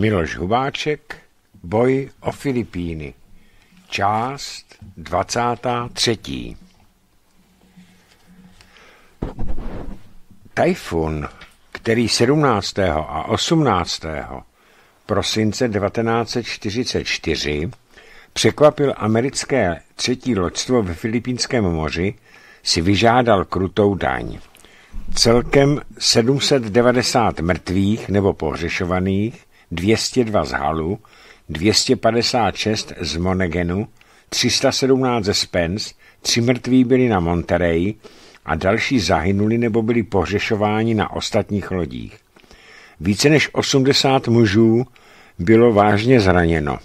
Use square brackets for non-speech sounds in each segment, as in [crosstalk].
Miloš Hubáček, Boj o Filipíny, část 23. Tajfun, který 17. a 18. prosince 1944 překvapil americké třetí loďstvo ve Filipínském moři, si vyžádal krutou daň. Celkem 790 mrtvých nebo pohřešovaných 202 z Halu, 256 z Monegenu, 317 ze Spence, tři mrtví byli na Monterey a další zahynuli nebo byli pohřešováni na ostatních lodích. Více než 80 mužů bylo vážně zraněno.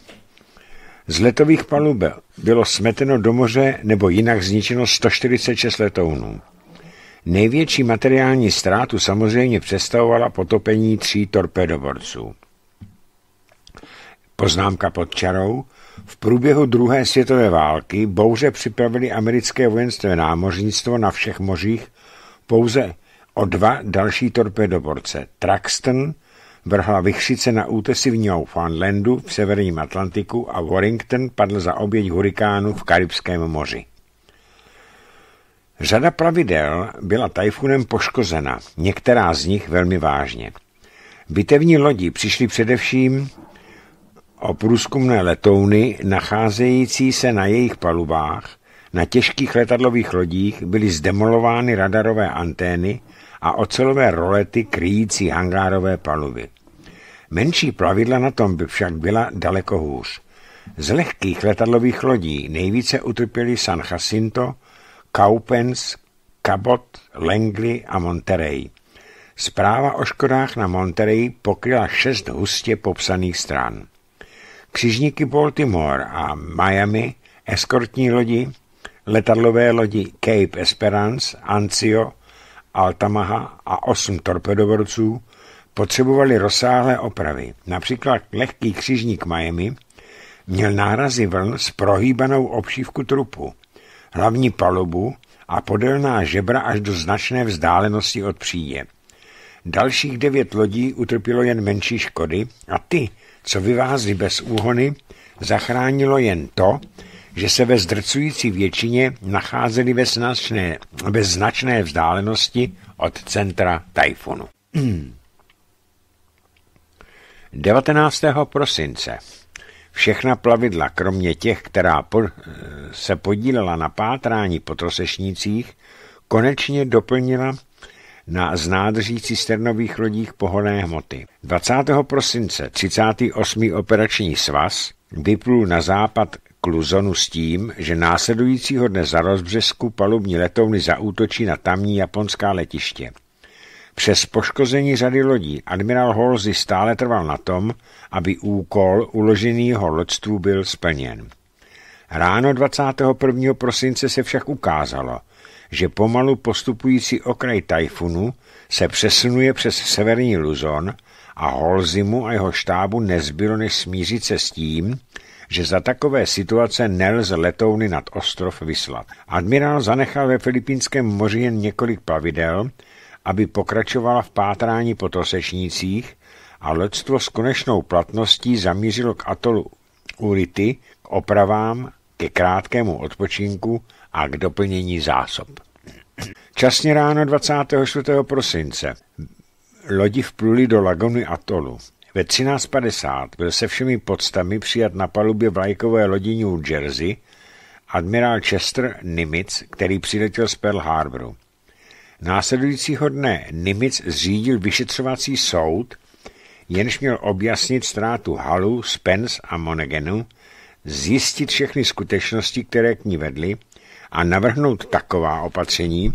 Z letových palub bylo smeteno do moře nebo jinak zničeno 146 letounů. Největší materiální ztrátu samozřejmě představovala potopení tří torpedoborců. Poznámka pod čarou. V průběhu druhé světové války bouře připravili americké vojenské námořnictvo na všech mořích pouze o dva další torpedoborce. Traxton vrhla vychřice na útesy v Newfoundlandu v severním Atlantiku a Warrington padl za oběť hurikánu v Karibském moři. Řada plavidel byla tajfunem poškozena, některá z nich velmi vážně. Bitevní lodi přišly především o průzkumné letouny, nacházející se na jejich palubách, na těžkých letadlových lodích byly zdemolovány radarové antény a ocelové rolety kryjící hangárové paluby. Menší plavidla na tom by však byla daleko hůř. Z lehkých letadlových lodí nejvíce utrpěli San Jacinto, Kaupens, Cabot, Langley a Monterey. Zpráva o škodách na Monterey pokryla šest hustě popsaných stran. Křižníky Baltimore a Miami, eskortní lodi, letadlové lodi Cape Esperance, Anzio, Altamaha a osm torpedoborců potřebovali rozsáhlé opravy. Například lehký křižník Miami měl nárazy vln s prohýbanou obšívku trupu, hlavní palubu a podelná žebra až do značné vzdálenosti od příje. Dalších devět lodí utrpělo jen menší škody a ty co vyvázli bez úhony, zachránilo jen to, že se ve zdrcující většině nacházeli ve značné, ve značné vzdálenosti od centra tajfunu. 19. [clears throat] prosince všechna plavidla, kromě těch, která po, eh, se podílela na pátrání po trosešnicích, konečně doplnila na z cisternových lodích pohonné hmoty. 20. prosince 38. operační svaz vyplul na západ kluzonu s tím, že následujícího dne za rozbřesku palubní letouny zaútočí na tamní japonská letiště. Přes poškození řady lodí admirál Holzy stále trval na tom, aby úkol uloženýho lodstvu loďstvu byl splněn. Ráno 21. prosince se však ukázalo, že pomalu postupující okraj tajfunu se přesunuje přes severní Luzon a Holzimu a jeho štábu nezbylo než smířit se s tím, že za takové situace nelze letouny nad ostrov vyslat. Admirál zanechal ve Filipínském moři jen několik plavidel, aby pokračovala v pátrání po trosečnících a lodstvo s konečnou platností zamířilo k atolu Ulity k opravám, ke krátkému odpočinku a k doplnění zásob. Časně ráno 24. prosince lodi vpluli do lagony Atolu. Ve 13.50 byl se všemi podstami přijat na palubě vlajkové lodi New Jersey admirál Chester Nimitz, který přiletěl z Pearl Harboru. Následujícího dne Nimitz zřídil vyšetřovací soud, jenž měl objasnit ztrátu Halu, Spence a Monegenu, zjistit všechny skutečnosti, které k ní vedly, a navrhnout taková opatření,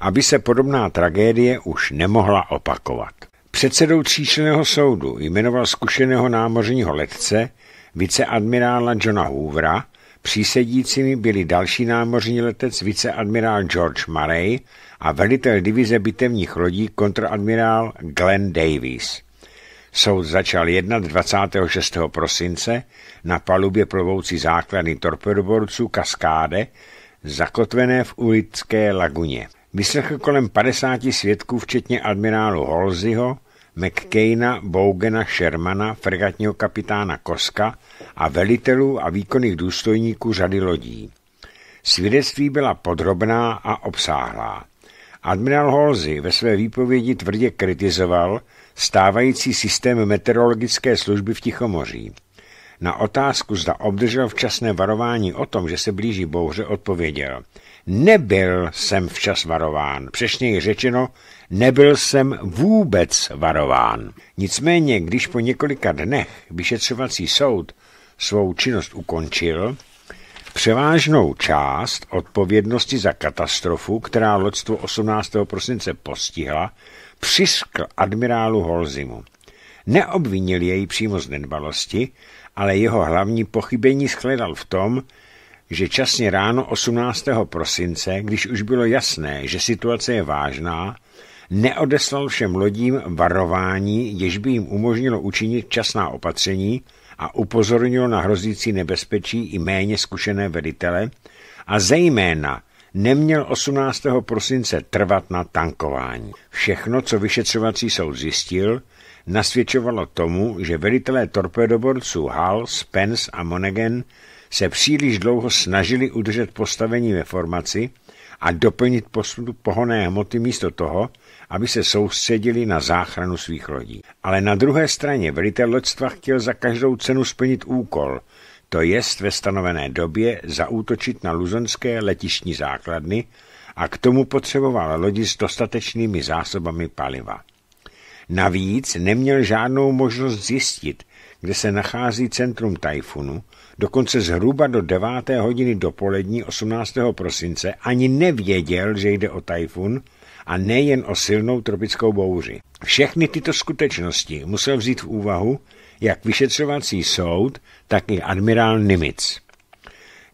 aby se podobná tragédie už nemohla opakovat. Předsedou tříčleného soudu jmenoval zkušeného námořního letce, viceadmirála Johna Hoovera, přísedícími byli další námořní letec viceadmirál George Murray a velitel divize bitevních lodí kontradmirál Glenn Davies. Soud začal jednat 26. prosince na palubě plovoucí základny torpedoborců Kaskáde zakotvené v ulické laguně. Vyslechl kolem 50 svědků, včetně admirálu Holzyho, McCaina, Bougena, Shermana, fregatního kapitána Koska a velitelů a výkonných důstojníků řady lodí. Svědectví byla podrobná a obsáhlá. Admiral Holzy ve své výpovědi tvrdě kritizoval stávající systém meteorologické služby v Tichomoří. Na otázku, zda obdržel včasné varování o tom, že se blíží bouře, odpověděl. Nebyl jsem včas varován. Přesněji řečeno, nebyl jsem vůbec varován. Nicméně, když po několika dnech vyšetřovací soud svou činnost ukončil, převážnou část odpovědnosti za katastrofu, která loďstvo 18. prosince postihla, přiskl admirálu Holzimu. Neobvinil jej přímo z nedbalosti, ale jeho hlavní pochybení shledal v tom, že časně ráno 18. prosince, když už bylo jasné, že situace je vážná, neodeslal všem lodím varování, jež by jim umožnilo učinit časná opatření a upozornil na hrozící nebezpečí i méně zkušené velitele a zejména neměl 18. prosince trvat na tankování. Všechno, co vyšetřovací soud zjistil, nasvědčovalo tomu, že velitelé torpedoborců Hall, Spence a Monaghan se příliš dlouho snažili udržet postavení ve formaci a doplnit postup pohonné hmoty místo toho, aby se soustředili na záchranu svých lodí. Ale na druhé straně velitel loďstva chtěl za každou cenu splnit úkol, to jest ve stanovené době zaútočit na luzonské letištní základny a k tomu potřeboval lodi s dostatečnými zásobami paliva. Navíc neměl žádnou možnost zjistit, kde se nachází centrum tajfunu, dokonce zhruba do 9. hodiny dopolední 18. prosince ani nevěděl, že jde o tajfun a nejen o silnou tropickou bouři. Všechny tyto skutečnosti musel vzít v úvahu jak vyšetřovací soud, tak i admirál Nimitz.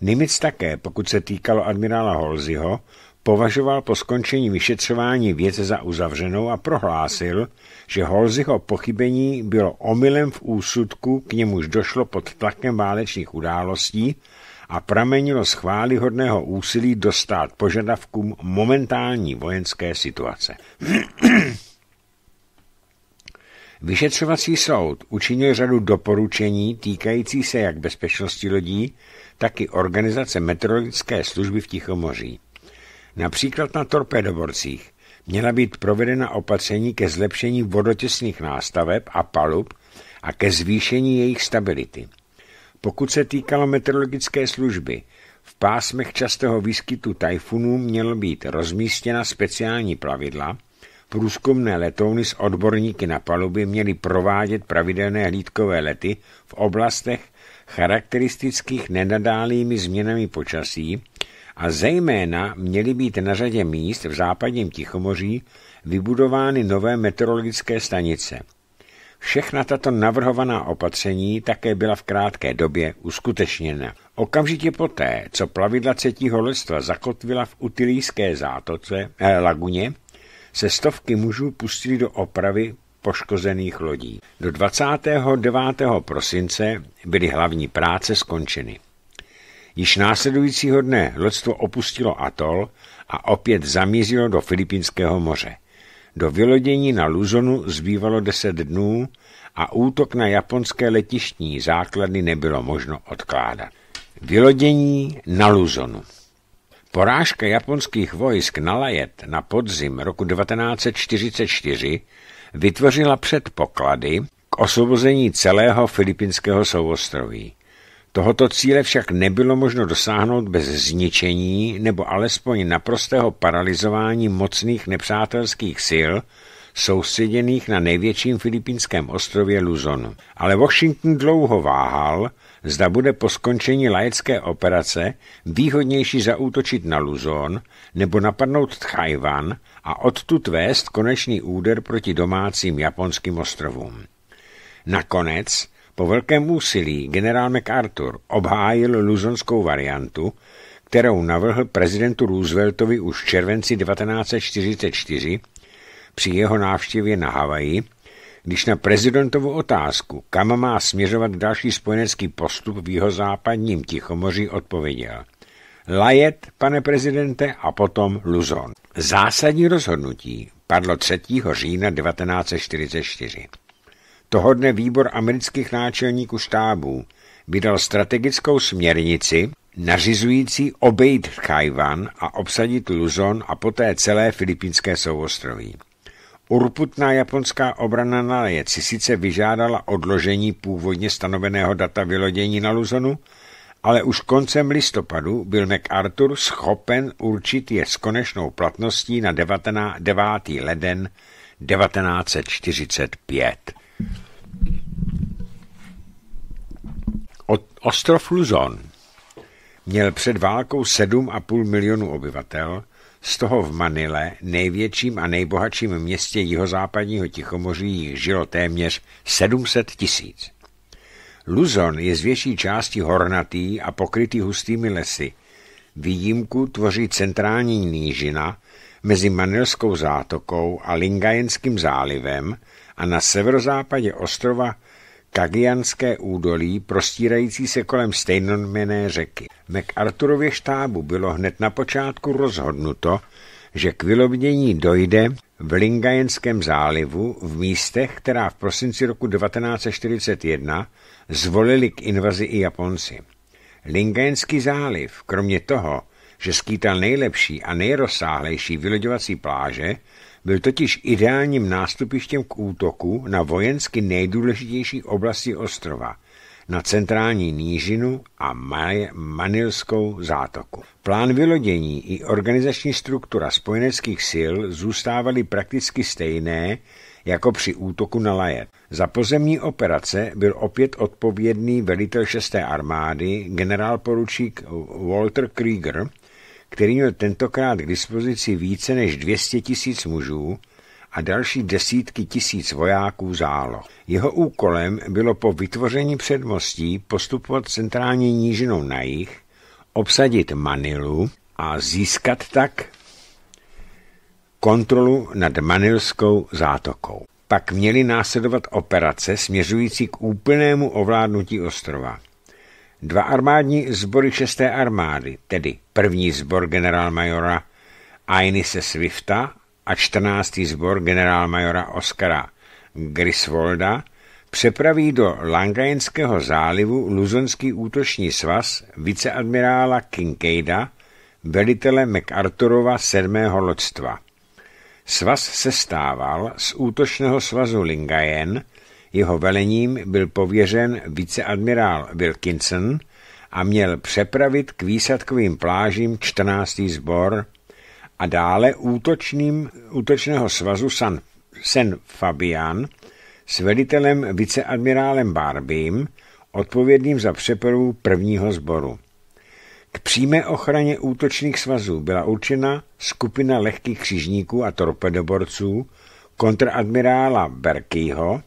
Nimitz také, pokud se týkalo admirála Holziho, považoval po skončení vyšetřování věc za uzavřenou a prohlásil, že Holziho pochybení bylo omylem v úsudku, k němuž došlo pod tlakem válečných událostí a pramenilo z chválihodného úsilí dostat požadavkům momentální vojenské situace. [clears throat] Vyšetřovací soud učinil řadu doporučení týkající se jak bezpečnosti lodí, tak i organizace meteorologické služby v Tichomoří. Například na torpedoborcích měla být provedena opatření ke zlepšení vodotěsných nástaveb a palub a ke zvýšení jejich stability. Pokud se týkalo meteorologické služby, v pásmech častého výskytu tajfunů měl být rozmístěna speciální plavidla, průzkumné letouny s odborníky na paluby měly provádět pravidelné hlídkové lety v oblastech charakteristických nenadálými změnami počasí, a zejména měly být na řadě míst v západním Tichomoří vybudovány nové meteorologické stanice. Všechna tato navrhovaná opatření také byla v krátké době uskutečněna. Okamžitě poté, co plavidla třetího lestva zakotvila v utilijské zátoce, eh, laguně, se stovky mužů pustili do opravy poškozených lodí. Do 29. prosince byly hlavní práce skončeny. Již následujícího dne lodstvo opustilo atol a opět zamířilo do Filipínského moře. Do vylodění na Luzonu zbývalo deset dnů a útok na japonské letištní základy nebylo možno odkládat. Vylodění na Luzonu Porážka japonských vojsk na Lajet na podzim roku 1944 vytvořila předpoklady k osvobození celého filipinského souostroví. Tohoto cíle však nebylo možno dosáhnout bez zničení nebo alespoň naprostého paralizování mocných nepřátelských sil, soustředěných na největším filipínském ostrově Luzon. Ale Washington dlouho váhal, zda bude po skončení laické operace výhodnější zaútočit na Luzon nebo napadnout Tchajvan a odtud vést konečný úder proti domácím japonským ostrovům. Nakonec po velkém úsilí generál MacArthur obhájil luzonskou variantu, kterou navrhl prezidentu Rooseveltovi už v červenci 1944 při jeho návštěvě na Havaji, když na prezidentovu otázku, kam má směřovat další spojenecký postup v západním Tichomoří, odpověděl Lajet, pane prezidente, a potom Luzon. Zásadní rozhodnutí padlo 3. října 1944. Toho dne výbor amerických náčelníků štábů vydal strategickou směrnici nařizující obejít Chajvan a obsadit Luzon a poté celé filipínské souostroví. Urputná japonská obrana na Lajeci sice vyžádala odložení původně stanoveného data vylodění na Luzonu, ale už koncem listopadu byl MacArthur schopen určit je s konečnou platností na 9. leden 1945. Ostrov Luzon měl před válkou 7,5 milionu obyvatel, z toho v Manile, největším a nejbohatším městě jihozápadního Tichomoří, žilo téměř 700 tisíc. Luzon je z větší části hornatý a pokrytý hustými lesy. Výjimku tvoří centrální nížina mezi Manilskou zátokou a Lingajenským zálivem a na severozápadě ostrova Kagianské údolí, prostírající se kolem stejnojmené řeky. MacArthurově štábu bylo hned na počátku rozhodnuto, že k vylobnění dojde v Lingajenském zálivu v místech, která v prosinci roku 1941 zvolili k invazi i Japonci. Lingajenský záliv, kromě toho, že skýtal nejlepší a nejrozsáhlejší vyloďovací pláže, byl totiž ideálním nástupištěm k útoku na vojensky nejdůležitější oblasti ostrova, na centrální nížinu a maj- manilskou zátoku. Plán vylodění i organizační struktura spojeneckých sil zůstávaly prakticky stejné jako při útoku na Lajet. Za pozemní operace byl opět odpovědný velitel 6. armády generálporučík Walter Krieger, který měl tentokrát k dispozici více než 200 tisíc mužů a další desítky tisíc vojáků záloh. Jeho úkolem bylo po vytvoření předmostí postupovat centrální nížinou na jich, obsadit Manilu a získat tak kontrolu nad manilskou zátokou. Pak měly následovat operace směřující k úplnému ovládnutí ostrova dva armádní sbory šesté armády, tedy první sbor generálmajora Ainise Swifta a čtrnáctý sbor generálmajora Oskara Griswolda, přepraví do Langajenského zálivu luzonský útoční svaz viceadmirála Kincaida, velitele MacArthurova sedmého loďstva. Svaz se stával z útočného svazu Lingajen, jeho velením byl pověřen viceadmirál Wilkinson a měl přepravit k výsadkovým plážím 14. sbor a dále útočným, útočného svazu San, San Fabian s velitelem viceadmirálem Barbym, odpovědným za přepravu prvního sboru. K přímé ochraně útočných svazů byla určena skupina lehkých křižníků a torpedoborců kontradmirála Berkyho,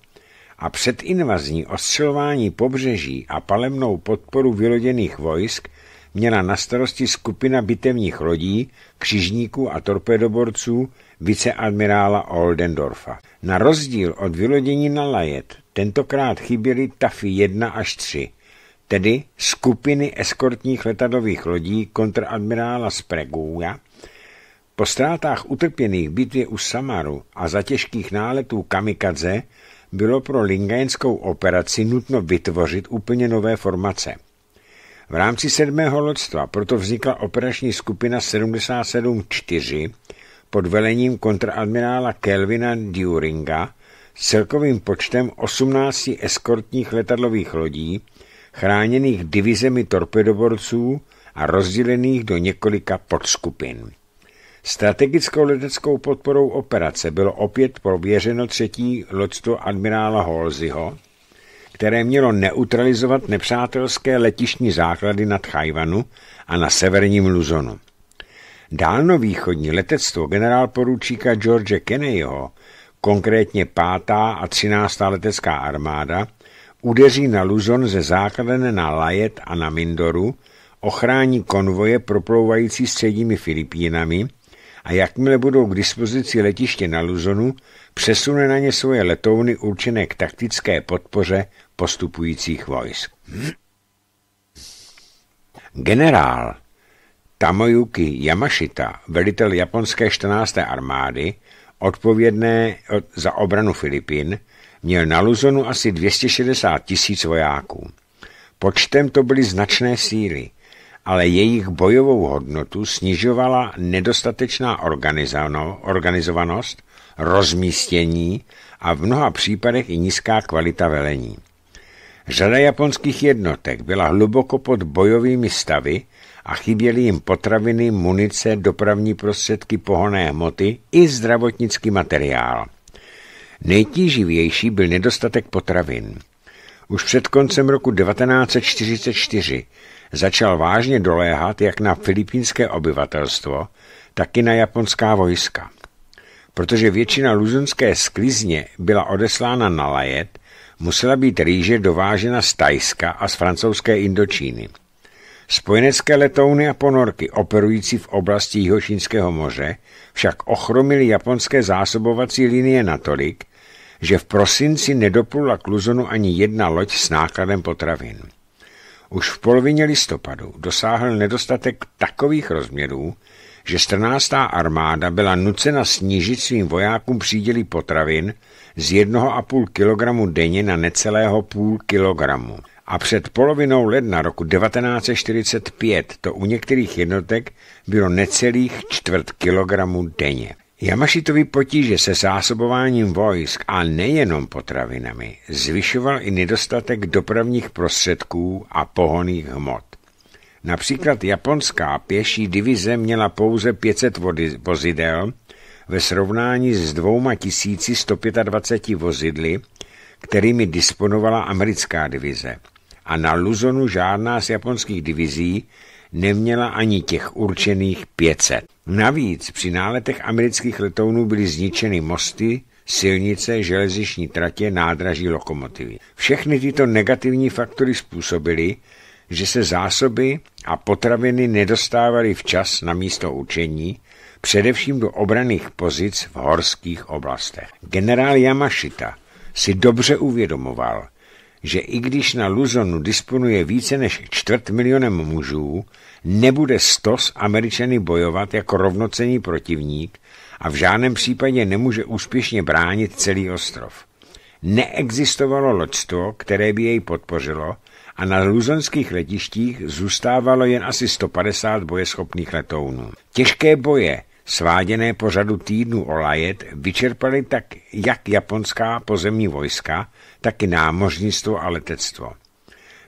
a předinvazní ostřelování pobřeží a palemnou podporu vyloděných vojsk měla na starosti skupina bitevních lodí, křižníků a torpedoborců viceadmirála Oldendorfa. Na rozdíl od vylodění na Lajet tentokrát chyběly tafy 1 až 3, tedy skupiny eskortních letadlových lodí kontradmirála Spreguja, po ztrátách utrpěných bitvě u Samaru a za těžkých náletů kamikadze bylo pro lingajenskou operaci nutno vytvořit úplně nové formace. V rámci sedmého lodstva proto vznikla operační skupina 77-4 pod velením kontradmirála Kelvina Duringa s celkovým počtem 18 eskortních letadlových lodí, chráněných divizemi torpedoborců a rozdělených do několika podskupin. Strategickou leteckou podporou operace bylo opět prověřeno třetí loďstvo admirála Holziho, které mělo neutralizovat nepřátelské letišní základy nad Chajvanu a na severním Luzonu. Dálnovýchodní letectvo generálporučíka George Kennedyho, konkrétně 5. a 13. letecká armáda, udeří na Luzon ze základen na Lajet a na Mindoru, ochrání konvoje proplouvající středními Filipínami – a jakmile budou k dispozici letiště na Luzonu, přesune na ně svoje letouny určené k taktické podpoře postupujících vojsk. Generál Tamoyuki Yamashita, velitel japonské 14. armády, odpovědné za obranu Filipín, měl na Luzonu asi 260 tisíc vojáků. Počtem to byly značné síly – ale jejich bojovou hodnotu snižovala nedostatečná organizovanost, rozmístění a v mnoha případech i nízká kvalita velení. Řada japonských jednotek byla hluboko pod bojovými stavy a chyběly jim potraviny, munice, dopravní prostředky, pohonné hmoty i zdravotnický materiál. Nejtíživější byl nedostatek potravin. Už před koncem roku 1944 začal vážně doléhat jak na filipínské obyvatelstvo, tak i na japonská vojska. Protože většina luzonské sklizně byla odeslána na lajet, musela být rýže dovážena z Tajska a z francouzské Indočíny. Spojenecké letouny a ponorky operující v oblasti Jihošínského moře však ochromily japonské zásobovací linie natolik, že v prosinci nedoplula k Luzonu ani jedna loď s nákladem potravin. Už v polovině listopadu dosáhl nedostatek takových rozměrů, že 14. armáda byla nucena snížit svým vojákům přídělí potravin z 1,5 kg denně na necelého půl kilogramu. A před polovinou ledna roku 1945 to u některých jednotek bylo necelých čtvrt kilogramu denně. Jamašitovi potíže se zásobováním vojsk a nejenom potravinami zvyšoval i nedostatek dopravních prostředků a pohoných hmot. Například japonská pěší divize měla pouze 500 vozidel ve srovnání s 2125 vozidly, kterými disponovala americká divize. A na Luzonu žádná z japonských divizí neměla ani těch určených 500. Navíc při náletech amerických letounů byly zničeny mosty, silnice, železniční tratě, nádraží, lokomotivy. Všechny tyto negativní faktory způsobily, že se zásoby a potraviny nedostávaly včas na místo učení, především do obraných pozic v horských oblastech. Generál Yamashita si dobře uvědomoval, že i když na Luzonu disponuje více než čtvrt milionem mužů, nebude sto s Američany bojovat jako rovnocený protivník a v žádném případě nemůže úspěšně bránit celý ostrov. Neexistovalo loďstvo, které by jej podpořilo a na luzonských letištích zůstávalo jen asi 150 bojeschopných letounů. Těžké boje sváděné po řadu týdnů o lajet, vyčerpaly tak jak japonská pozemní vojska, taky námořnictvo a letectvo.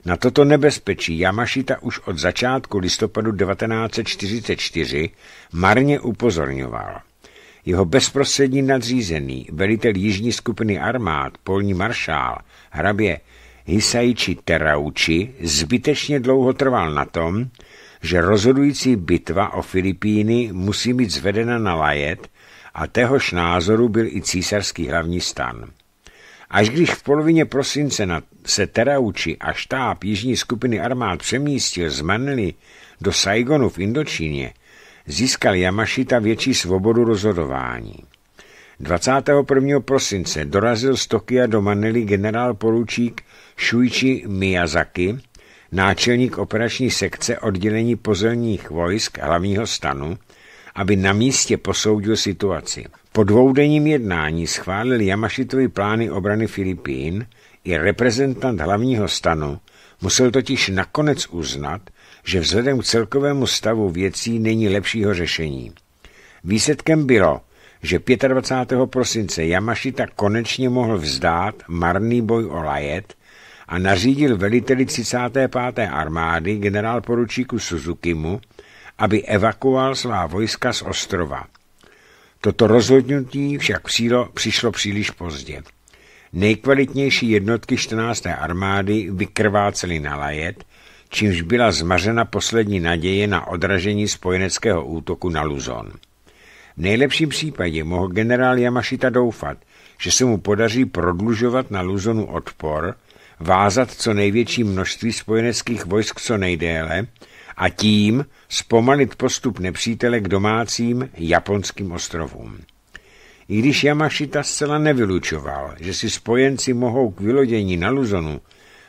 Na toto nebezpečí Yamashita už od začátku listopadu 1944 marně upozorňoval. Jeho bezprostřední nadřízený, velitel jižní skupiny armád, polní maršál, hrabě Hisaichi Terauchi, zbytečně dlouho trval na tom, že rozhodující bitva o Filipíny musí být zvedena na lajet a téhož názoru byl i císařský hlavní stan. Až když v polovině prosince se Terauči a štáb jižní skupiny armád přemístil z Manly do Saigonu v Indočíně, získal Yamashita větší svobodu rozhodování. 21. prosince dorazil z Tokia do Manily generál poručík Shuichi Miyazaki, náčelník operační sekce oddělení pozemních vojsk hlavního stanu, aby na místě posoudil situaci. Po dvoudenním jednání schválil Jamašitovi plány obrany Filipín i reprezentant hlavního stanu musel totiž nakonec uznat, že vzhledem k celkovému stavu věcí není lepšího řešení. Výsledkem bylo, že 25. prosince Jamašita konečně mohl vzdát marný boj o Lajet a nařídil veliteli 35. armády generál poručíku Suzukimu, aby evakuoval svá vojska z ostrova – Toto rozhodnutí však přílo, přišlo příliš pozdě. Nejkvalitnější jednotky 14. armády vykrvácely na lajet, čímž byla zmařena poslední naděje na odražení spojeneckého útoku na Luzon. V nejlepším případě mohl generál Yamashita doufat, že se mu podaří prodlužovat na Luzonu odpor, vázat co největší množství spojeneckých vojsk co nejdéle a tím zpomalit postup nepřítele k domácím japonským ostrovům. I když Yamashita zcela nevylučoval, že si spojenci mohou k vylodění na Luzonu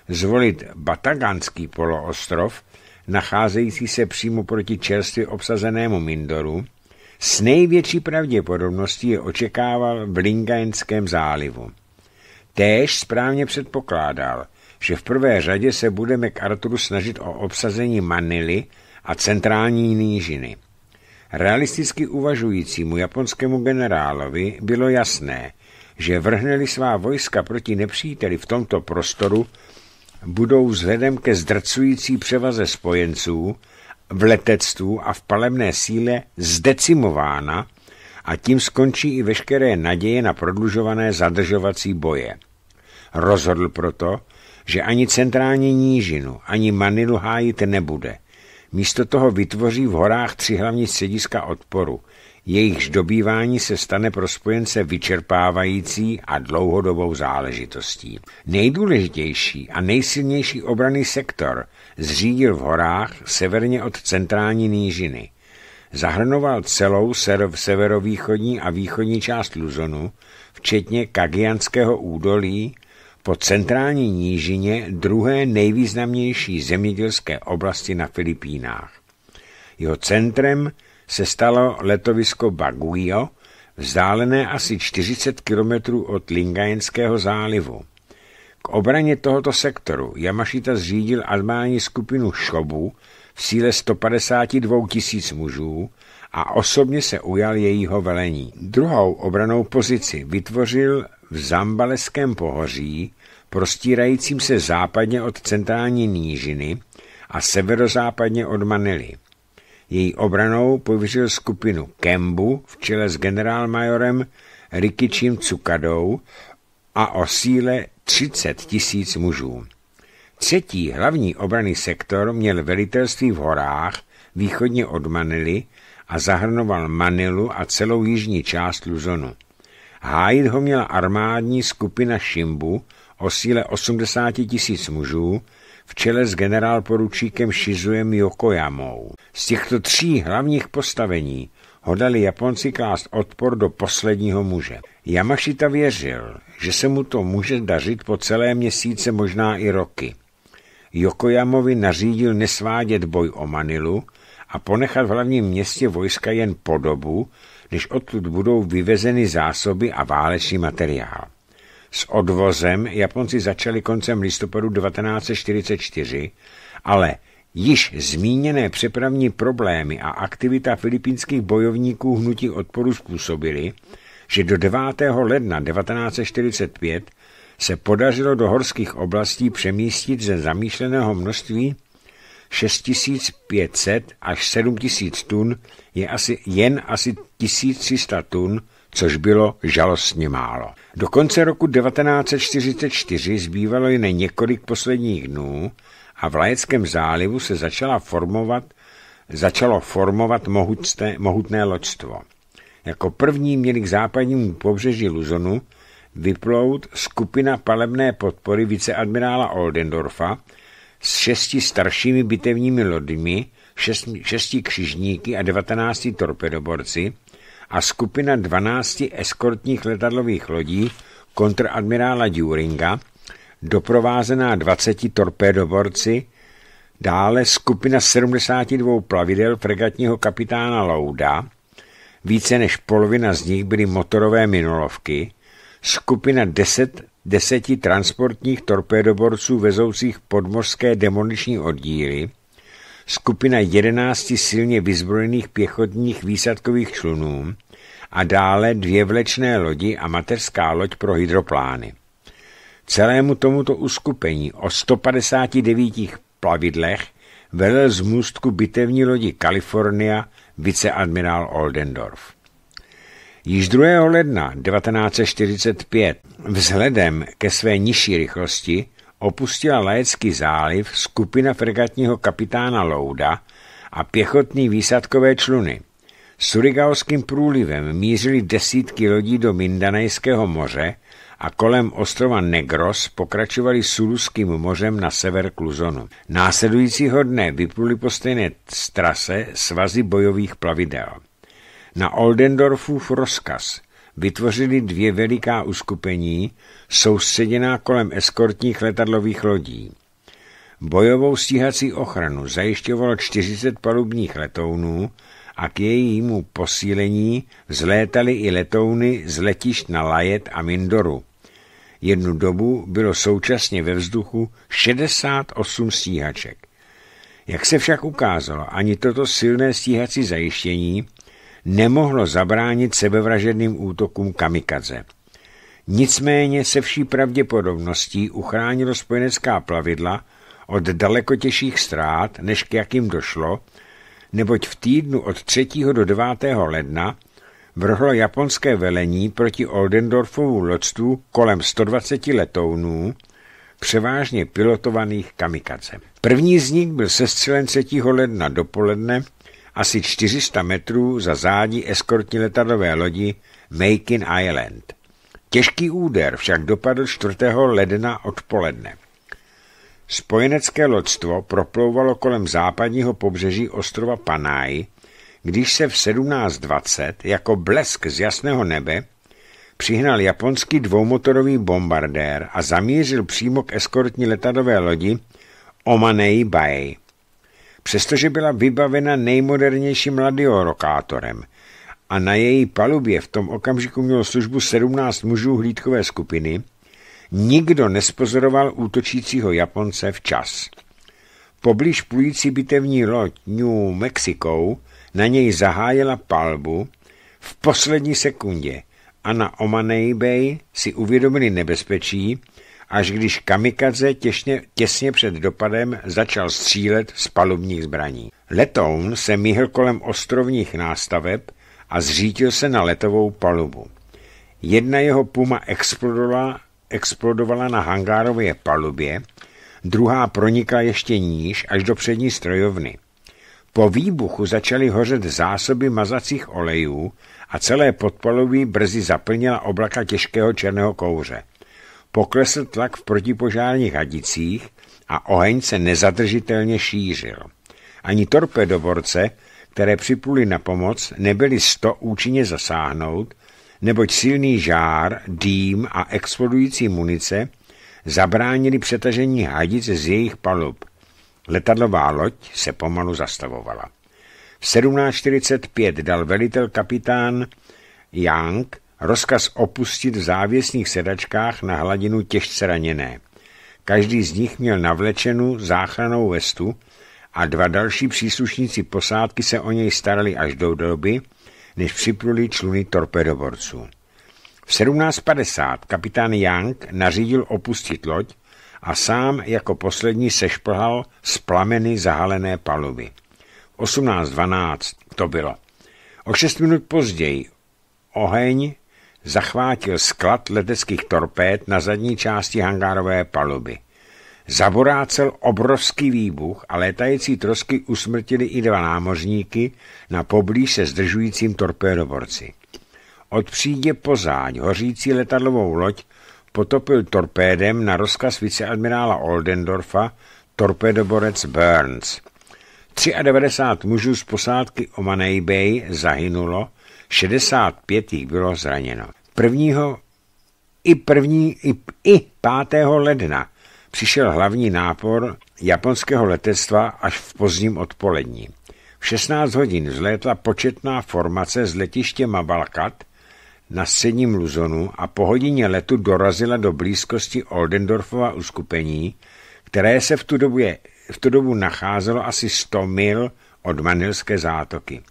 zvolit Bataganský poloostrov, nacházející se přímo proti čerstvě obsazenému Mindoru, s největší pravděpodobností je očekával v Lingajenském zálivu. Též správně předpokládal, že v prvé řadě se budeme k Arturu snažit o obsazení Manily a centrální nížiny. Realisticky uvažujícímu japonskému generálovi bylo jasné, že vrhneli svá vojska proti nepříteli v tomto prostoru, budou vzhledem ke zdrcující převaze spojenců v letectvu a v palemné síle zdecimována a tím skončí i veškeré naděje na prodlužované zadržovací boje. Rozhodl proto, že ani centrální nížinu, ani Manilu hájit nebude. Místo toho vytvoří v horách tři hlavní střediska odporu. Jejichž dobývání se stane pro spojence vyčerpávající a dlouhodobou záležitostí. Nejdůležitější a nejsilnější obraný sektor zřídil v horách severně od centrální nížiny. Zahrnoval celou severovýchodní a východní část Luzonu, včetně Kagianského údolí po centrální nížině druhé nejvýznamnější zemědělské oblasti na Filipínách. Jeho centrem se stalo letovisko Baguio, vzdálené asi 40 kilometrů od Lingajenského zálivu. K obraně tohoto sektoru Yamashita zřídil armádní skupinu Šobu v síle 152 tisíc mužů a osobně se ujal jejího velení. Druhou obranou pozici vytvořil v Zambaleském pohoří, prostírajícím se západně od centrální nížiny a severozápadně od Manily. Její obranou pověřil skupinu Kembu v čele s generálmajorem Rikičím Cukadou a o síle 30 tisíc mužů. Třetí hlavní obrany sektor měl velitelství v horách východně od Manily a zahrnoval Manilu a celou jižní část Luzonu. Hájit ho měla armádní skupina Šimbu o síle 80 tisíc mužů v čele s generálporučíkem Shizuem Yokoyamou. Z těchto tří hlavních postavení hodali Japonci klást odpor do posledního muže. Yamashita věřil, že se mu to může dařit po celé měsíce, možná i roky. Jokojamovi nařídil nesvádět boj o Manilu a ponechat v hlavním městě vojska jen po dobu, než odtud budou vyvezeny zásoby a válečný materiál. S odvozem Japonci začali koncem listopadu 1944, ale již zmíněné přepravní problémy a aktivita filipínských bojovníků hnutí odporu způsobily, že do 9. ledna 1945 se podařilo do horských oblastí přemístit ze zamýšleného množství 6500 až 7000 tun je asi, jen asi 1300 tun, což bylo žalostně málo. Do konce roku 1944 zbývalo jen několik posledních dnů a v Lajeckém zálivu se začala formovat, začalo formovat mohutné, mohutné loďstvo. Jako první měli k západnímu pobřeží Luzonu vyplout skupina palebné podpory viceadmirála Oldendorfa s šesti staršími bitevními lodmi, šest, šesti křižníky a devatenácti torpedoborci a skupina dvanácti eskortních letadlových lodí kontradmirála Duringa, doprovázená 20 torpédoborci, dále skupina 72 plavidel fregatního kapitána Louda, více než polovina z nich byly motorové minolovky, skupina 10 deseti transportních torpédoborců vezoucích podmořské demoniční oddíly, skupina jedenácti silně vyzbrojených pěchotních výsadkových člunů a dále dvě vlečné lodi a mateřská loď pro hydroplány. Celému tomuto uskupení o 159 plavidlech velel z můstku bitevní lodi California viceadmirál Oldendorf. Již 2. ledna 1945 vzhledem ke své nižší rychlosti opustila Lajecký záliv skupina fregatního kapitána Louda a pěchotní výsadkové čluny. Surigaoským průlivem mířili desítky lodí do Mindanejského moře a kolem ostrova Negros pokračovali Suluským mořem na sever Kluzonu. Následujícího dne vypluli po stejné trase svazy bojových plavidel. Na Oldendorfův rozkaz vytvořili dvě veliká uskupení, soustředěná kolem eskortních letadlových lodí. Bojovou stíhací ochranu zajišťovalo 40 palubních letounů a k jejímu posílení vzlétaly i letouny z letišť na Lajet a Mindoru. Jednu dobu bylo současně ve vzduchu 68 stíhaček. Jak se však ukázalo, ani toto silné stíhací zajištění nemohlo zabránit sebevražedným útokům kamikaze. Nicméně se vší pravděpodobností uchránilo spojenecká plavidla od daleko těžších ztrát, než k jakým došlo, neboť v týdnu od 3. do 9. ledna vrhlo japonské velení proti Oldendorfovu loďstvu kolem 120 letounů, převážně pilotovaných kamikaze. První z nich byl sestřelen 3. ledna dopoledne asi 400 metrů za zádi eskortní letadové lodi Makin Island. Těžký úder však dopadl 4. ledna odpoledne. Spojenecké lodstvo proplouvalo kolem západního pobřeží ostrova Panáji, když se v 17.20 jako blesk z jasného nebe přihnal japonský dvoumotorový bombardér a zamířil přímo k eskortní letadové lodi Omanei Bay přestože byla vybavena nejmodernějším radiolokátorem a na její palubě v tom okamžiku mělo službu 17 mužů hlídkové skupiny, nikdo nespozoroval útočícího Japonce včas. Poblíž plující bitevní loď New Mexico na něj zahájila palbu v poslední sekundě a na Omaney Bay si uvědomili nebezpečí, až když kamikaze těsně, těsně před dopadem začal střílet z palubních zbraní. Letoun se míhl kolem ostrovních nástaveb a zřítil se na letovou palubu. Jedna jeho puma explodovala, explodovala na hangárově palubě, druhá pronikla ještě níž až do přední strojovny. Po výbuchu začaly hořet zásoby mazacích olejů a celé podpalubí brzy zaplnila oblaka těžkého černého kouře. Poklesl tlak v protipožárních hadicích a oheň se nezadržitelně šířil. Ani torpedoborce, které připluli na pomoc, nebyly sto účinně zasáhnout, neboť silný žár, dým a explodující munice zabránili přetažení hadic z jejich palub. Letadlová loď se pomalu zastavovala. V 17.45 dal velitel kapitán Young rozkaz opustit v závěsných sedačkách na hladinu těžce raněné. Každý z nich měl navlečenou záchranou vestu a dva další příslušníci posádky se o něj starali až do doby, než připluli čluny torpedoborců. V 17.50 kapitán Young nařídil opustit loď a sám jako poslední sešplhal z plameny zahalené paluby. 18.12 to bylo. O šest minut později oheň zachvátil sklad leteckých torpéd na zadní části hangárové paluby. Zaborácel obrovský výbuch a létající trosky usmrtili i dva námořníky na poblíž se zdržujícím torpédoborci. Od přídě Pozáň hořící letadlovou loď potopil torpédem na rozkaz viceadmirála Oldendorfa torpédoborec Burns. 93 mužů z posádky Omanej Bay zahynulo, 65 bylo zraněno. Prvního i první, i, i 5. ledna přišel hlavní nápor japonského letectva až v pozdním odpolední. V 16 hodin vzlétla početná formace z letiště Mabalkat na středním Luzonu a po hodině letu dorazila do blízkosti Oldendorfova uskupení, které se v tu, je, v tu dobu nacházelo asi 100 mil od Manilské zátoky.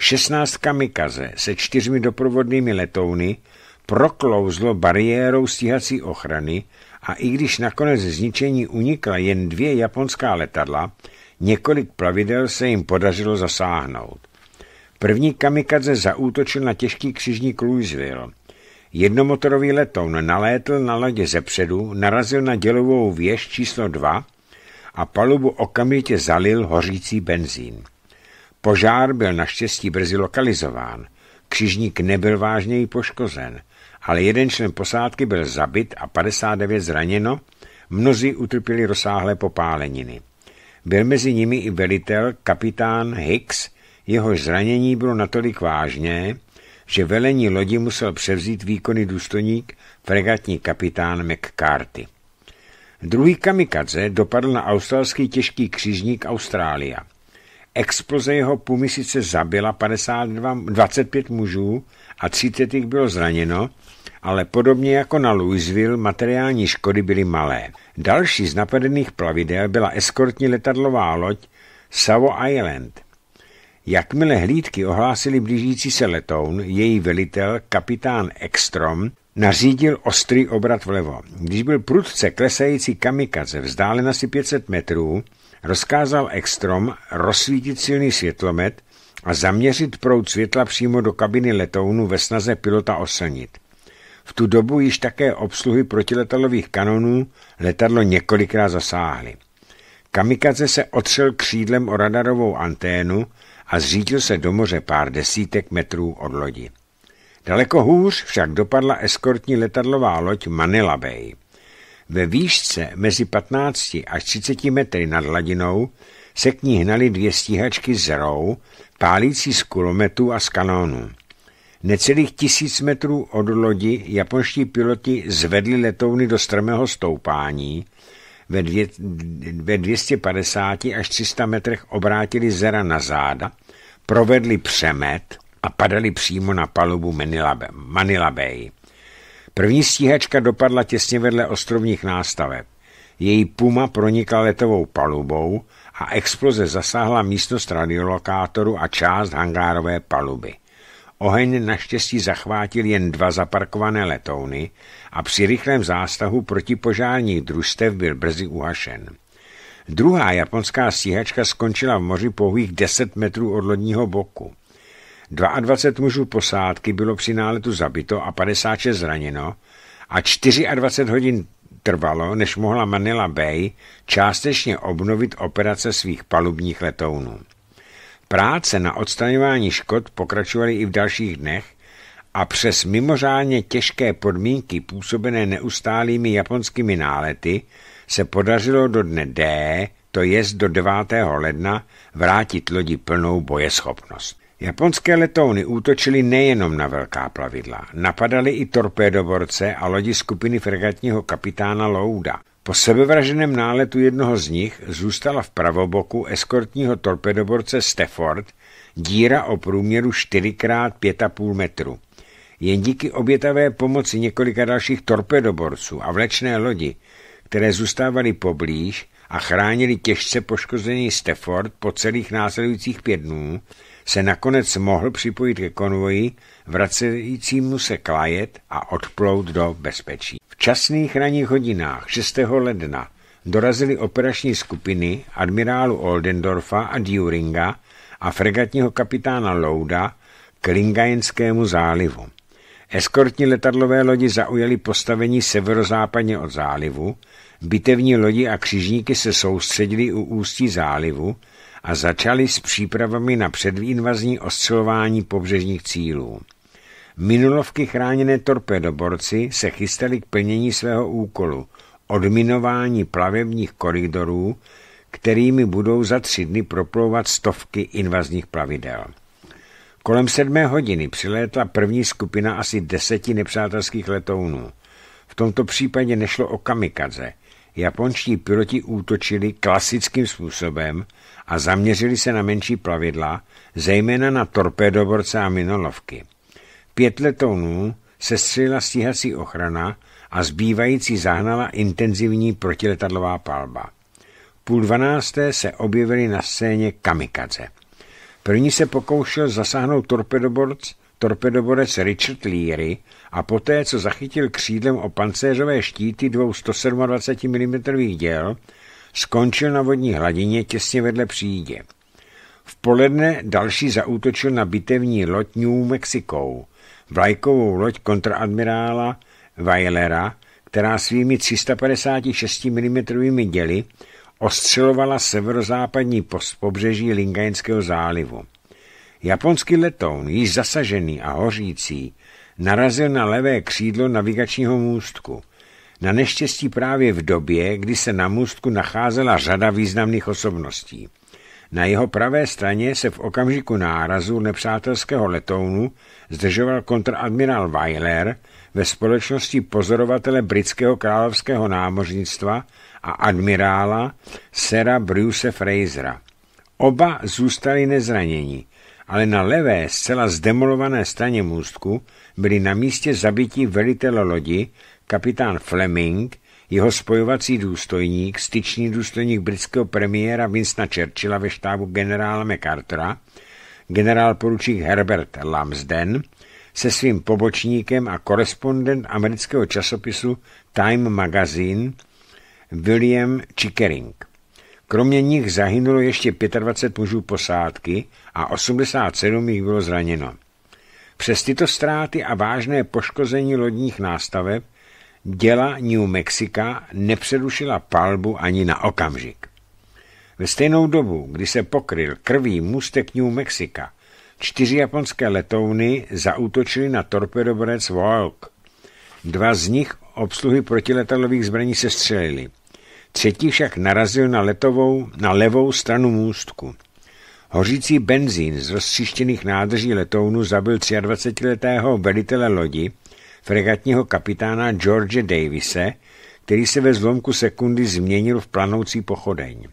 16 kamikaze se čtyřmi doprovodnými letouny proklouzlo bariérou stíhací ochrany a i když nakonec zničení unikla jen dvě japonská letadla, několik plavidel se jim podařilo zasáhnout. První kamikaze zaútočil na těžký křižník Louisville. Jednomotorový letoun nalétl na ze zepředu, narazil na dělovou věž číslo 2 a palubu okamžitě zalil hořící benzín. Požár byl naštěstí brzy lokalizován. Křižník nebyl vážněji poškozen, ale jeden člen posádky byl zabit a 59 zraněno, mnozí utrpěli rozsáhlé popáleniny. Byl mezi nimi i velitel kapitán Hicks, jehož zranění bylo natolik vážné, že velení lodi musel převzít výkonný důstojník fregatní kapitán McCarthy. Druhý kamikadze dopadl na australský těžký křižník Austrália. Exploze jeho pumy sice zabila 52, 25 mužů a 30 jich bylo zraněno, ale podobně jako na Louisville materiální škody byly malé. Další z napadených plavidel byla eskortní letadlová loď Savo Island. Jakmile hlídky ohlásili blížící se letoun, její velitel, kapitán Ekstrom, nařídil ostrý obrat vlevo. Když byl prudce klesající kamikaze vzdálen asi 500 metrů, rozkázal Ekstrom rozsvítit silný světlomet a zaměřit proud světla přímo do kabiny letounu ve snaze pilota oslnit. V tu dobu již také obsluhy protiletadlových kanonů letadlo několikrát zasáhly. Kamikaze se otřel křídlem o radarovou anténu a zřítil se do moře pár desítek metrů od lodi. Daleko hůř však dopadla eskortní letadlová loď Manila Bay. Ve výšce mezi 15 až 30 metry nad hladinou se k ní hnaly dvě stíhačky z rou, pálící z kulometů a z kanónů. Necelých tisíc metrů od lodi japonští piloti zvedli letouny do strmého stoupání, ve, dvě, ve 250 až 300 metrech obrátili zera na záda, provedli přemet a padali přímo na palubu Manila, Manila Bay. První stíhačka dopadla těsně vedle ostrovních nástaveb. Její puma pronikla letovou palubou a exploze zasáhla místnost radiolokátoru a část hangárové paluby. Oheň naštěstí zachvátil jen dva zaparkované letouny a při rychlém zástahu protipožárních družstev byl brzy uhašen. Druhá japonská stíhačka skončila v moři pouhých 10 metrů od lodního boku. 22 mužů posádky bylo při náletu zabito a 56 zraněno a 24 hodin trvalo, než mohla Manila Bay částečně obnovit operace svých palubních letounů. Práce na odstraňování škod pokračovaly i v dalších dnech a přes mimořádně těžké podmínky působené neustálými japonskými nálety se podařilo do dne D, to jest do 9. ledna, vrátit lodi plnou bojeschopnost. Japonské letouny útočily nejenom na velká plavidla, napadaly i torpédoborce a lodi skupiny fregatního kapitána Louda. Po sebevraženém náletu jednoho z nich zůstala v pravoboku eskortního torpedoborce Stefford díra o průměru 4x5,5 metru. Jen díky obětavé pomoci několika dalších torpedoborců a vlečné lodi, které zůstávaly poblíž a chránili těžce poškozený Stefford po celých následujících pět dnů, se nakonec mohl připojit ke konvoji, vracejícímu se klajet a odplout do bezpečí. V časných ranních hodinách 6. ledna dorazily operační skupiny admirálu Oldendorfa a Duringa a fregatního kapitána Louda k Lingajenskému zálivu. Eskortní letadlové lodi zaujaly postavení severozápadně od zálivu, bitevní lodi a křižníky se soustředili u ústí zálivu, a začali s přípravami na předinvazní ostřelování pobřežních cílů. Minulovky chráněné torpedoborci se chystali k plnění svého úkolu odminování plavebních koridorů, kterými budou za tři dny proplouvat stovky invazních plavidel. Kolem sedmé hodiny přilétla první skupina asi deseti nepřátelských letounů. V tomto případě nešlo o kamikaze japonští piloti útočili klasickým způsobem a zaměřili se na menší plavidla, zejména na torpédoborce a minolovky. Pět letounů střelila stíhací ochrana a zbývající zahnala intenzivní protiletadlová palba. Půl dvanácté se objevili na scéně kamikaze. První se pokoušel zasáhnout torpedoborc torpedoborec Richard Leary a poté, co zachytil křídlem o pancéřové štíty dvou 127 mm děl, skončil na vodní hladině těsně vedle přídě. V poledne další zaútočil na bitevní loď New Mexico, vlajkovou loď kontraadmirála Weilera, která svými 356 mm děly ostřelovala severozápadní pobřeží Lingajenského zálivu. Japonský letoun, již zasažený a hořící, narazil na levé křídlo navigačního můstku. Na neštěstí právě v době, kdy se na můstku nacházela řada významných osobností. Na jeho pravé straně se v okamžiku nárazu nepřátelského letounu zdržoval kontradmirál Weiler ve společnosti pozorovatele britského královského námořnictva a admirála Sera Bruce Frasera. Oba zůstali nezraněni, ale na levé, zcela zdemolované straně můstku byli na místě zabití velitel lodi, kapitán Fleming, jeho spojovací důstojník, styčný důstojník britského premiéra Winstona Churchilla ve štábu generála MacArthura, generál poručík Herbert Lamsden, se svým pobočníkem a korespondent amerického časopisu Time Magazine William Chickering. Kromě nich zahynulo ještě 25 mužů posádky a 87 jich bylo zraněno. Přes tyto ztráty a vážné poškození lodních nástaveb děla New Mexica nepředušila palbu ani na okamžik. Ve stejnou dobu, kdy se pokryl krví můstek New Mexica, čtyři japonské letouny zautočily na torpedoborec Walk. Dva z nich obsluhy protiletadlových zbraní se střelili. Třetí však narazil na, letovou, na levou stranu můstku. Hořící benzín z rozstříštěných nádrží letounu zabil 23-letého velitele lodi, fregatního kapitána George Davise, který se ve zlomku sekundy změnil v planoucí pochodeň.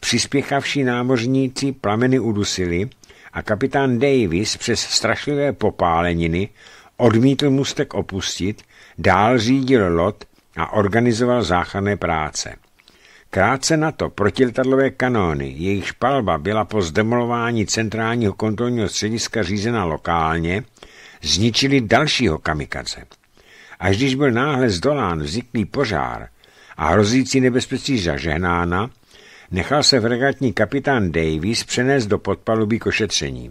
Přispěchavší námořníci plameny udusili a kapitán Davis přes strašlivé popáleniny odmítl mustek opustit, dál řídil lot a organizoval záchranné práce. Krátce na to protiletadlové kanóny, jejichž palba byla po zdemolování centrálního kontrolního střediska řízena lokálně, zničili dalšího kamikaze. Až když byl náhle zdolán vzniklý požár a hrozící nebezpečí zažehnána, nechal se fregatní kapitán Davies přenést do podpalubí k ošetření.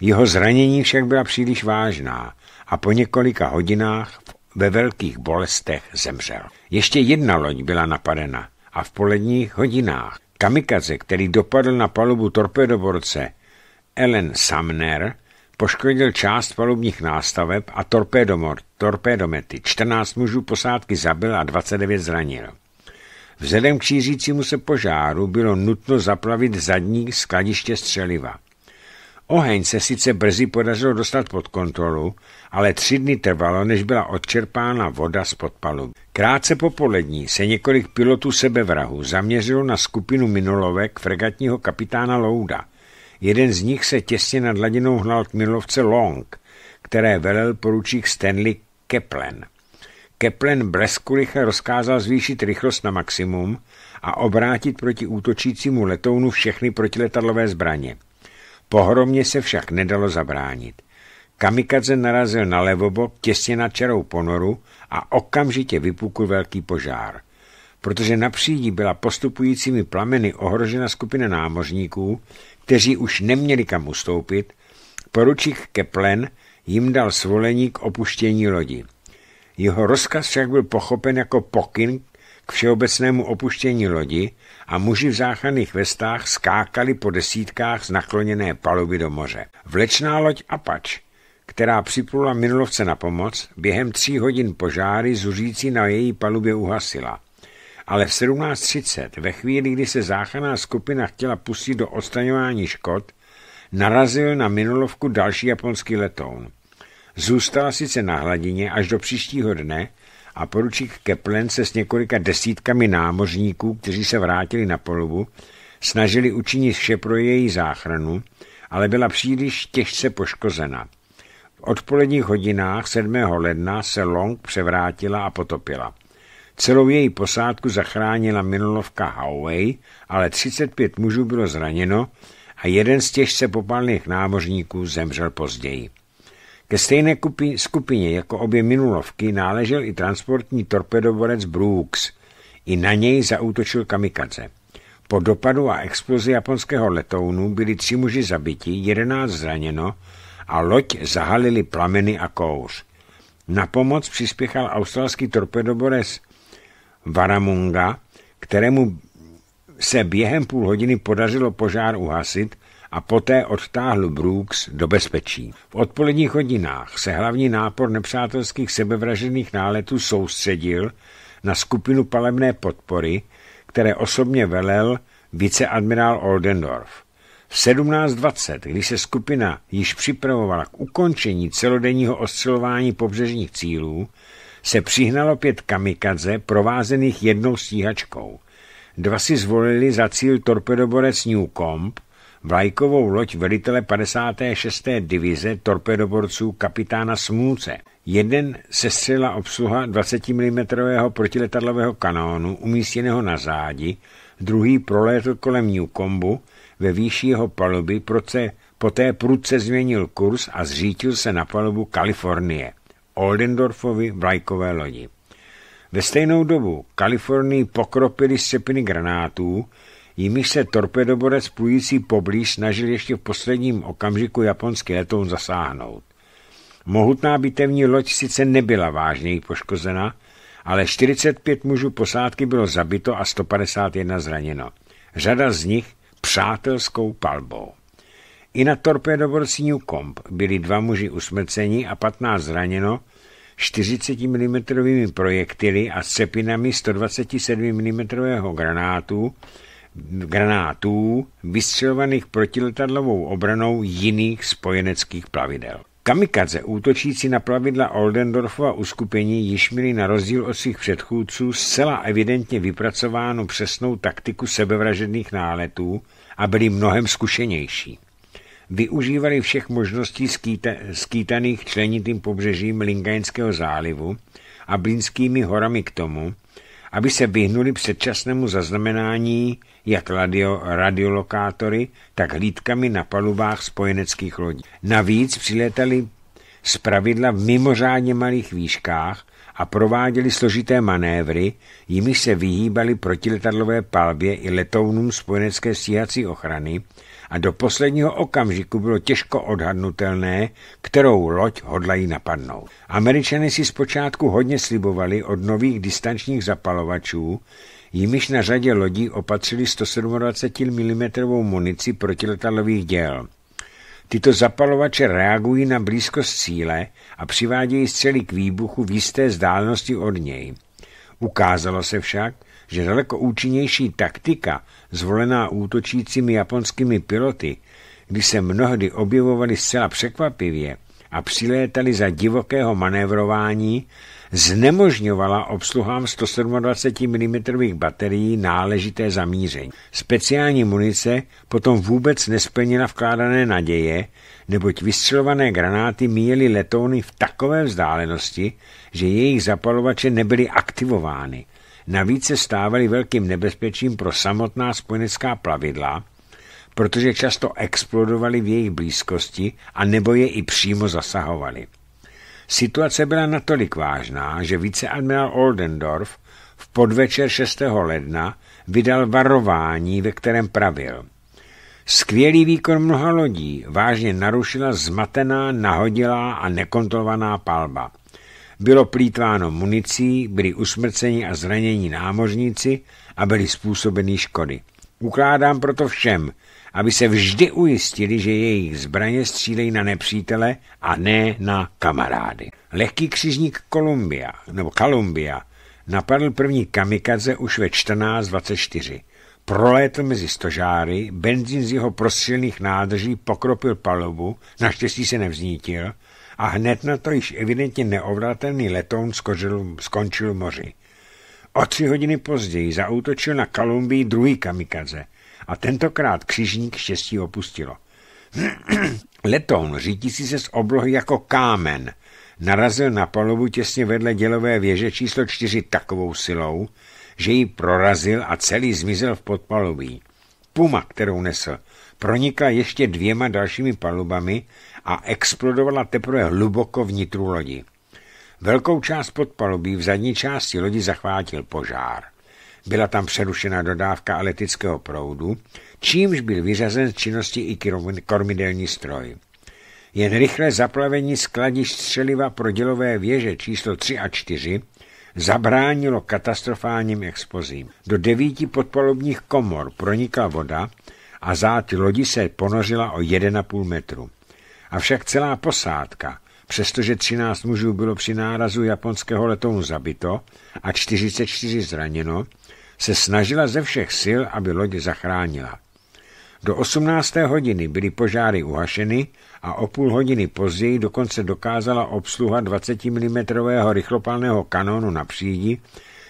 Jeho zranění však byla příliš vážná a po několika hodinách ve velkých bolestech zemřel. Ještě jedna loď byla napadena, a v poledních hodinách. Kamikaze, který dopadl na palubu torpedoborce Ellen Sumner, poškodil část palubních nástaveb a torpedomor torpedomety. 14 mužů posádky zabil a 29 zranil. Vzhledem k šířícímu se požáru bylo nutno zaplavit zadní skladiště střeliva. Oheň se sice brzy podařilo dostat pod kontrolu, ale tři dny trvalo, než byla odčerpána voda z podpalu. Krátce po polední se několik pilotů sebevrahu zaměřilo na skupinu minolovek fregatního kapitána Louda. Jeden z nich se těsně nad hladinou hnal k minulovce Long, které velel poručík Stanley Kaplan. Kaplan bleskulicha rozkázal zvýšit rychlost na maximum a obrátit proti útočícímu letounu všechny protiletadlové zbraně. Pohromě se však nedalo zabránit. Kamikadze narazil na levobok těsně na čerou ponoru a okamžitě vypukl velký požár. Protože na přídí byla postupujícími plameny ohrožena skupina námořníků, kteří už neměli kam ustoupit, poručík Keplen jim dal svolení k opuštění lodi. Jeho rozkaz však byl pochopen jako pokyn k všeobecnému opuštění lodi a muži v záchranných vestách skákali po desítkách z nakloněné paluby do moře. Vlečná loď Apač, která připlula minulovce na pomoc, během tří hodin požáry zuřící na její palubě uhasila. Ale v 17.30, ve chvíli, kdy se záchranná skupina chtěla pustit do odstraňování škod, narazil na minulovku další japonský letoun. Zůstala sice na hladině až do příštího dne, a poručík Keplen se s několika desítkami námořníků, kteří se vrátili na polovu, snažili učinit vše pro její záchranu, ale byla příliš těžce poškozena. V odpoledních hodinách 7. ledna se Long převrátila a potopila. Celou její posádku zachránila minulovka Howey, ale 35 mužů bylo zraněno a jeden z těžce popálných námořníků zemřel později. Ke stejné skupině jako obě minulovky náležel i transportní torpedoborec Brooks. I na něj zaútočil kamikaze. Po dopadu a explozi japonského letounu byli tři muži zabiti, jedenáct zraněno a loď zahalili plameny a kouř. Na pomoc přispěchal australský torpedoborec Varamunga, kterému se během půl hodiny podařilo požár uhasit a poté odtáhl Brooks do bezpečí. V odpoledních hodinách se hlavní nápor nepřátelských sebevražených náletů soustředil na skupinu palemné podpory, které osobně velel viceadmirál Oldendorf. V 17.20, když se skupina již připravovala k ukončení celodenního ostřelování pobřežních cílů, se přihnalo pět kamikadze provázených jednou stíhačkou. Dva si zvolili za cíl torpedoborec Newcomb vlajkovou loď velitele 56. divize torpedoborců kapitána Smůce. Jeden se střela obsluha 20 mm protiletadlového kanónu umístěného na zádi, druhý prolétl kolem Newcombu ve výši jeho paluby, proce, poté prudce změnil kurz a zřítil se na palubu Kalifornie, Oldendorfovi vlajkové lodi. Ve stejnou dobu Kalifornii pokropili střepiny granátů, jimiž se torpedoborec plující poblíž snažil ještě v posledním okamžiku japonský letoun zasáhnout. Mohutná bitevní loď sice nebyla vážněji poškozena, ale 45 mužů posádky bylo zabito a 151 zraněno. Řada z nich přátelskou palbou. I na torpédoborci Newcomb byli dva muži usmrceni a 15 zraněno 40 mm projektily a cepinami 127 mm granátu granátů vystřelovaných protiletadlovou obranou jiných spojeneckých plavidel. Kamikaze útočící na plavidla Oldendorfova uskupení již měli na rozdíl od svých předchůdců zcela evidentně vypracovánu přesnou taktiku sebevražedných náletů a byli mnohem zkušenější. Využívali všech možností skýta, skýtaných členitým pobřežím Lingajnského zálivu a blínskými horami k tomu, aby se vyhnuli předčasnému zaznamenání jak radio, radiolokátory, tak hlídkami na palubách spojeneckých lodí. Navíc přilétali z pravidla v mimořádně malých výškách a prováděli složité manévry, jimi se vyhýbali protiletadlové palbě i letounům spojenecké stíhací ochrany, a do posledního okamžiku bylo těžko odhadnutelné, kterou loď hodlají napadnout. Američané si zpočátku hodně slibovali od nových distančních zapalovačů, jimiž na řadě lodí opatřili 127 mm munici protiletadlových děl. Tyto zapalovače reagují na blízkost cíle a přivádějí střely k výbuchu v jisté vzdálenosti od něj. Ukázalo se však, že daleko účinnější taktika zvolená útočícími japonskými piloty, kdy se mnohdy objevovali zcela překvapivě a přilétali za divokého manévrování, znemožňovala obsluhám 127 mm baterií náležité zamíření. Speciální munice potom vůbec nesplnila vkládané naděje, neboť vystřelované granáty míjely letouny v takové vzdálenosti, že jejich zapalovače nebyly aktivovány. Navíc se stávaly velkým nebezpečím pro samotná spojenecká plavidla, protože často explodovaly v jejich blízkosti a nebo je i přímo zasahovaly. Situace byla natolik vážná, že viceadmirál Oldendorf v podvečer 6. ledna vydal varování, ve kterém pravil. Skvělý výkon mnoha lodí vážně narušila zmatená, nahodilá a nekontrolovaná palba. Bylo plítváno municí, byli usmrceni a zraněni námořníci a byly způsobeny škody. Ukládám proto všem, aby se vždy ujistili, že jejich zbraně střílejí na nepřítele a ne na kamarády. Lehký křižník Kolumbia, nebo Kolumbia, napadl první kamikaze už ve 14.24. Prolétl mezi stožáry, benzín z jeho prostřelných nádrží pokropil palubu, naštěstí se nevznítil a hned na to již evidentně neovratelný letoun skořil, skončil v moři. O tři hodiny později zaútočil na Kolumbii druhý kamikaze a tentokrát křižník štěstí opustilo. [clears throat] Letoun, řídící se z oblohy jako kámen, narazil na palubu těsně vedle dělové věže číslo čtyři takovou silou, že ji prorazil a celý zmizel v podpalubí. Puma, kterou nesl, pronikla ještě dvěma dalšími palubami a explodovala teprve hluboko vnitru lodi. Velkou část podpalubí v zadní části lodi zachvátil požár. Byla tam přerušena dodávka letického proudu, čímž byl vyřazen z činnosti i kormidelní stroj. Jen rychle zaplavení skladiš střeliva pro dělové věže číslo 3 a 4 zabránilo katastrofálním explozím. Do devíti podpalubních komor pronikla voda a zát lodi se ponořila o 1,5 metru. Avšak celá posádka, přestože 13 mužů bylo při nárazu japonského letounu zabito a 44 zraněno, se snažila ze všech sil, aby loď zachránila. Do 18. hodiny byly požáry uhašeny a o půl hodiny později dokonce dokázala obsluha 20 mm rychlopalného kanónu na přídi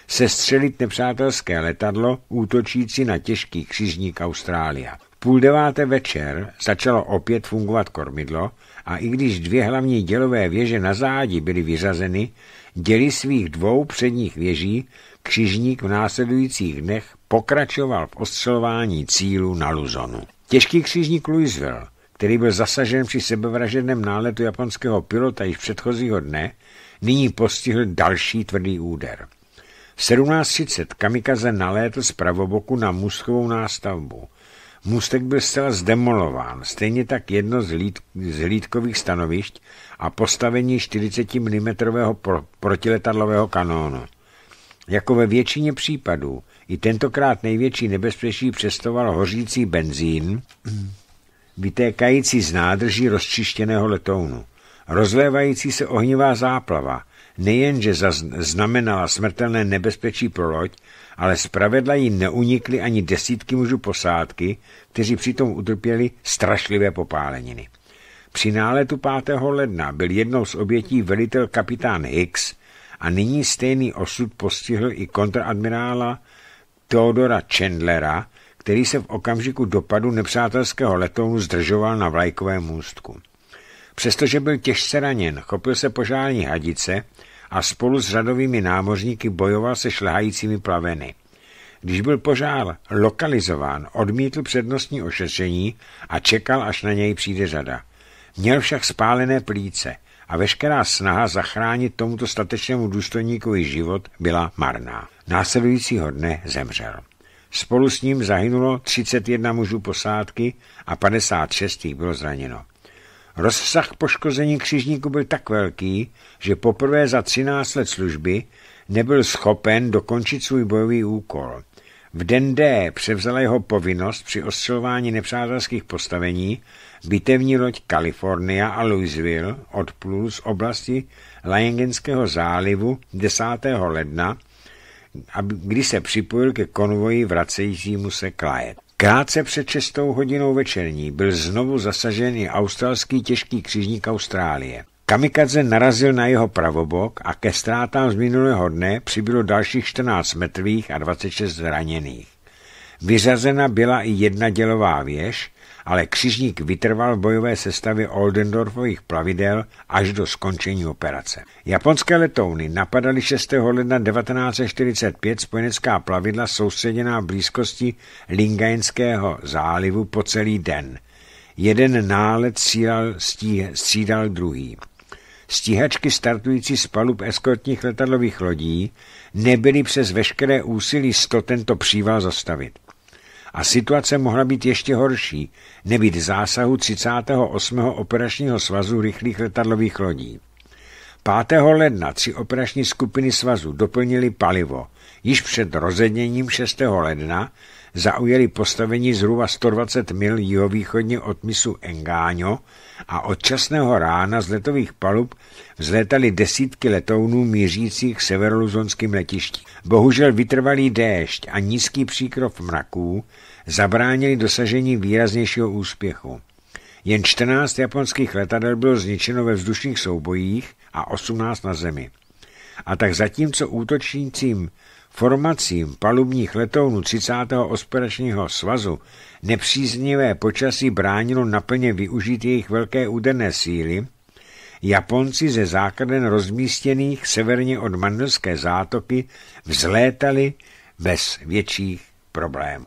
sestřelit nepřátelské letadlo útočící na těžký křižník Austrália půl deváté večer začalo opět fungovat kormidlo a i když dvě hlavní dělové věže na zádi byly vyřazeny, děli svých dvou předních věží křižník v následujících dnech pokračoval v ostřelování cílu na Luzonu. Těžký křižník Louisville, který byl zasažen při sebevražedném náletu japonského pilota již předchozího dne, nyní postihl další tvrdý úder. V 17.30 kamikaze nalétl z pravoboku na muskovou nástavbu. Můstek byl zcela zdemolován, stejně tak jedno z, lít, z hlídkových stanovišť a postavení 40 mm pro, protiletadlového kanónu. Jako ve většině případů, i tentokrát největší nebezpečí přestoval hořící benzín, vytékající z nádrží rozčištěného letounu, rozlévající se ohnivá záplava, nejenže znamenala smrtelné nebezpečí pro loď, ale zpravedla jí neunikly ani desítky mužů posádky, kteří přitom utrpěli strašlivé popáleniny. Při náletu 5. ledna byl jednou z obětí velitel kapitán Hicks a nyní stejný osud postihl i kontradmirála Theodora Chandlera, který se v okamžiku dopadu nepřátelského letounu zdržoval na vlajkovém můstku. Přestože byl těžce raněn, chopil se požární hadice a spolu s řadovými námořníky bojoval se šlehajícími plaveny. Když byl požár lokalizován, odmítl přednostní ošetření a čekal, až na něj přijde řada. Měl však spálené plíce a veškerá snaha zachránit tomuto statečnému důstojníkovi život byla marná. Následujícího dne zemřel. Spolu s ním zahynulo 31 mužů posádky a 56 bylo zraněno. Rozsah poškození křižníku byl tak velký, že poprvé za 13 let služby nebyl schopen dokončit svůj bojový úkol. V den D převzala jeho povinnost při ostřelování nepřátelských postavení bitevní loď California a Louisville odplul z oblasti Lajengenského zálivu 10. ledna, kdy se připojil ke konvoji vracejícímu se Clyde. Krátce před 6 hodinou večerní byl znovu zasažený australský těžký křižník Austrálie. Kamikadze narazil na jeho pravobok a ke ztrátám z minulého dne přibylo dalších 14 mrtvých a 26 zraněných. Vyřazena byla i jedna dělová věž, ale křižník vytrval v bojové sestavě Oldendorfových plavidel až do skončení operace. Japonské letouny napadaly 6. ledna 1945 spojenecká plavidla soustředěná v blízkosti Lingajenského zálivu po celý den. Jeden nálet střídal, stí, střídal druhý. Stíhačky startující z palub eskortních letadlových lodí nebyly přes veškeré úsilí sto tento příval zastavit a situace mohla být ještě horší, nebýt zásahu 38. operačního svazu rychlých letadlových lodí. 5. ledna tři operační skupiny svazu doplnily palivo. Již před rozedněním 6. ledna zaujeli postavení zhruba 120 mil jihovýchodně od misu Engáňo a od časného rána z letových palub vzlétali desítky letounů mířících severoluzonským letišti. Bohužel vytrvalý déšť a nízký příkrov mraků zabránili dosažení výraznějšího úspěchu. Jen 14 japonských letadel bylo zničeno ve vzdušných soubojích a 18 na zemi. A tak zatímco útočnícím formacím palubních letounů osperačního svazu nepříznivé počasí bránilo naplně využít jejich velké úderné síly, Japonci ze základen rozmístěných severně od Mandelské zátoky vzlétali bez větších problémů.